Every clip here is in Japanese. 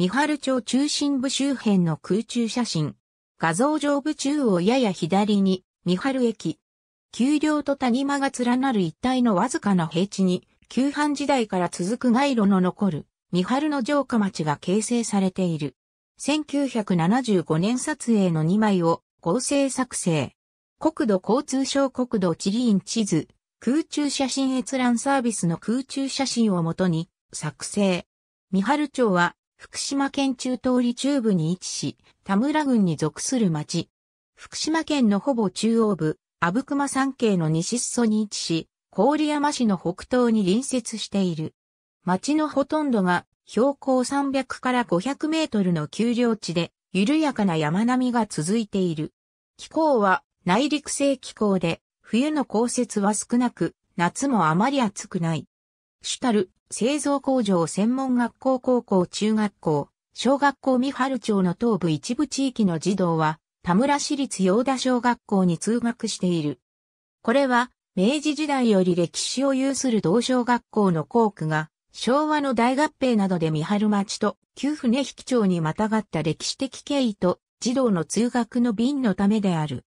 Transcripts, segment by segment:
三春町中心部周辺の空中写真。画像上部中央やや左に、三春駅。丘陵と谷間が連なる一帯のわずかな平地に、旧藩時代から続く街路の残る、三春の城下町が形成されている。1975年撮影の2枚を合成作成。国土交通省国土地理院地図、空中写真閲覧サービスの空中写真をもとに作成。三春町は福島県中通り中部に位置し、田村郡に属する町。福島県のほぼ中央部、阿武隈山系の西裾に位置し、郡山市の北東に隣接している。町のほとんどが標高300から500メートルの丘陵地で、緩やかな山並みが続いている。気候は内陸性気候で、冬の降雪は少なく、夏もあまり暑くない。主たる製造工場専門学校高校中学校、小学校三春町の東部一部地域の児童は、田村市立洋田小学校に通学している。これは、明治時代より歴史を有する同小学校の校区が、昭和の大合併などで三春町と旧船引町にまたがった歴史的経緯と児童の通学の便のためである。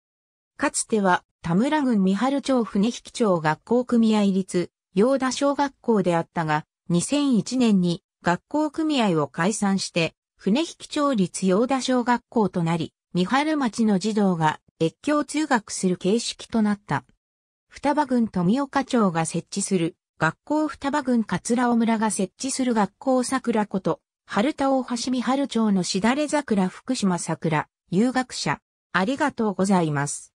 かつては田村郡三春町船引町学校組合立洋田小学校であったが、2001年に学校組合を解散して、船引町立洋田小学校となり、三春町の児童が越境通学する形式となった。双葉郡富岡町が設置する学校双葉郡桂尾村が設置する学校桜こと、春田大橋美春町のしだれ桜福島桜、遊学者、ありがとうございます。